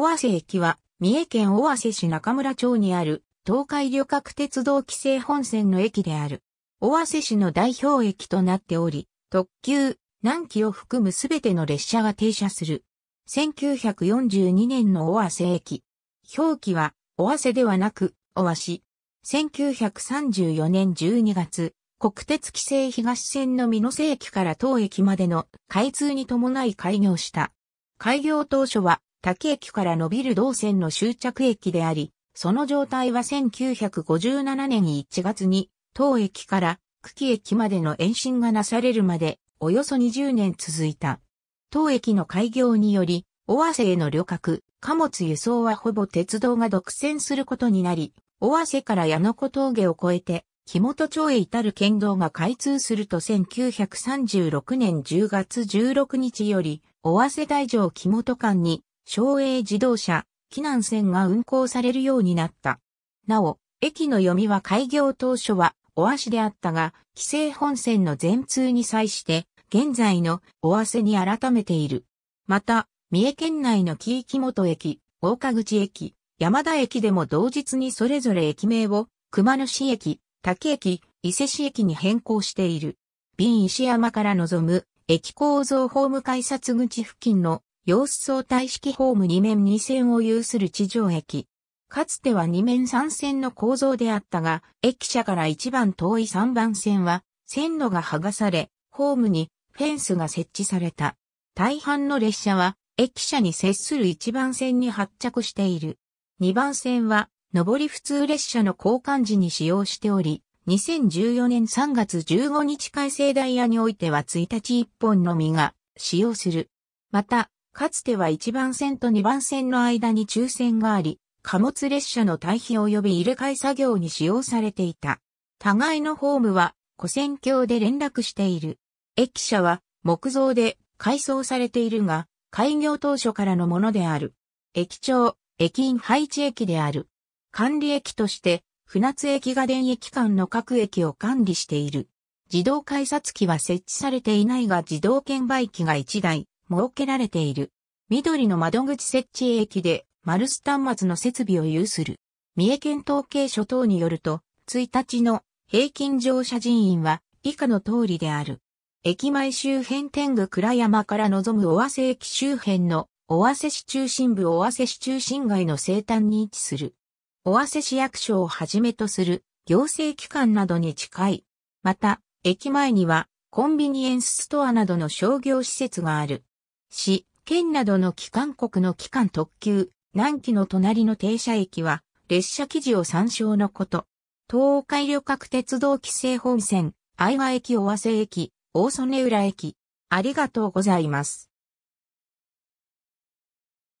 尾鷲駅は、三重県尾鷲市中村町にある、東海旅客鉄道規制本線の駅である。尾鷲市の代表駅となっており、特急、南紀を含むすべての列車が停車する。1942年の尾鷲駅。表記は、尾鷲ではなく、尾鷲。1934年12月、国鉄規制東線の美濃瀬駅から当駅までの開通に伴い開業した。開業当初は滝駅から伸びる動線の終着駅であり、その状態は1957年1月に、当駅から久喜駅までの延伸がなされるまで、およそ20年続いた。当駅の開業により、尾鷲への旅客、貨物輸送はほぼ鉄道が独占することになり、尾鷲から矢野小峠を越えて、木本町へ至る県道が開通すると1936年10月16日より、尾鷲大城木本間に省営自動車、機南線が運行されるようになった。なお、駅の読みは開業当初は、尾鷲であったが、規制本線の全通に際して、現在の尾鷲に改めている。また、三重県内の紀木本駅、大川口駅、山田駅でも同日にそれぞれ駅名を、熊野市駅、滝駅、伊勢市駅に変更している。瓶石山から望む、駅構造ホーム改札口付近の様子相対式ホーム2面2線を有する地上駅。かつては2面3線の構造であったが、駅舎から1番遠い3番線は、線路が剥がされ、ホームにフェンスが設置された。大半の列車は、駅舎に接する1番線に発着している。2番線は、上り普通列車の交換時に使用しており、2014年3月15日改正ダイヤにおいては1日1本のみが使用する。また、かつては1番線と2番線の間に抽選があり、貨物列車の対比及び入れ替え作業に使用されていた。互いのホームは、古線橋で連絡している。駅舎は、木造で改装されているが、開業当初からのものである。駅長、駅員配置駅である。管理駅として、船津駅が電駅間の各駅を管理している。自動改札機は設置されていないが自動券売機が1台、設けられている。緑の窓口設置駅で、マルス端末の設備を有する。三重県統計所等によると、1日の平均乗車人員は以下の通りである。駅前周辺天狗倉山から望む尾鷲駅周辺の尾鷲市中心部尾鷲市中心街の西端に位置する。尾鷲市役所をはじめとする行政機関などに近い。また、駅前にはコンビニエンスストアなどの商業施設がある。市、県などの機関国の機関特急、南紀の隣の停車駅は、列車記事を参照のこと。東海旅客鉄道規制本線、愛和駅尾和瀬駅、大曽根浦駅。ありがとうございます。